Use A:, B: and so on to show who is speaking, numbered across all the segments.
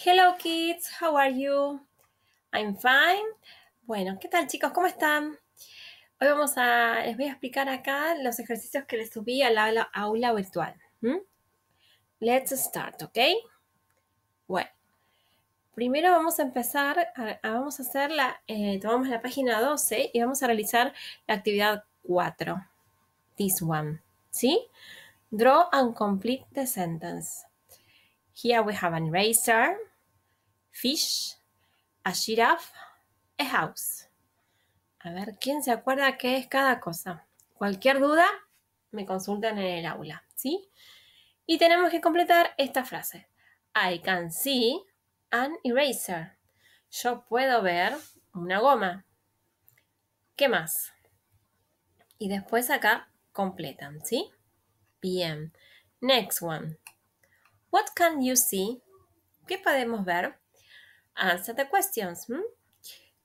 A: Hello kids, how are you? I'm fine. Bueno, ¿qué tal chicos? ¿Cómo están? Hoy vamos a, les voy a explicar acá los ejercicios que les subí a la aula, virtual. Let's start, ¿ok? Bueno, primero vamos a empezar, vamos a hacer la, eh, tomamos la página 12 y vamos a realizar la actividad 4. This one, ¿sí? Draw and complete the sentence. Here we have an eraser, fish, a giraffe, a house. A ver, ¿quién se acuerda qué es cada cosa? Cualquier duda, me consultan en el aula, ¿sí? Y tenemos que completar esta frase. I can see an eraser. Yo puedo ver una goma. ¿Qué más? Y después acá completan, ¿sí? Bien. Next one. What can you see? ¿Qué podemos ver? Answer the questions.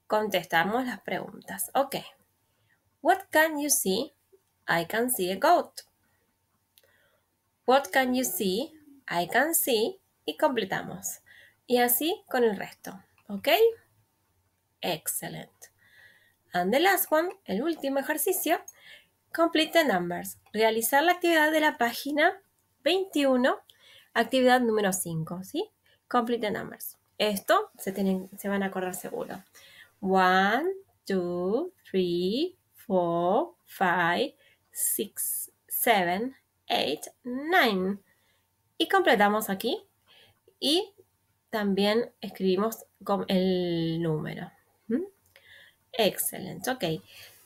A: Contestamos las preguntas. Ok. What can you see? I can see a goat. What can you see? I can see. Y completamos. Y así con el resto. ¿Ok? Excellent. And the last one, el último ejercicio. Complete the numbers. Realizar la actividad de la página 21 Actividad número 5, ¿sí? Complete the numbers. Esto se, van a acordar seguro. 1, 2, 3, 4, 5, 6, 7, 8, 9. Y completamos aquí. Y también escribimos el número. ¿Mm? Excelente, ok.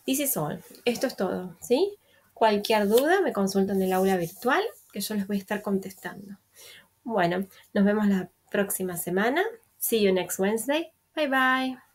A: This is all. Esto es todo, ¿sí? Cualquier duda me consultan en el aula virtual que yo les voy a estar contestando. Bueno, nos vemos la próxima semana. See you next Wednesday. Bye bye.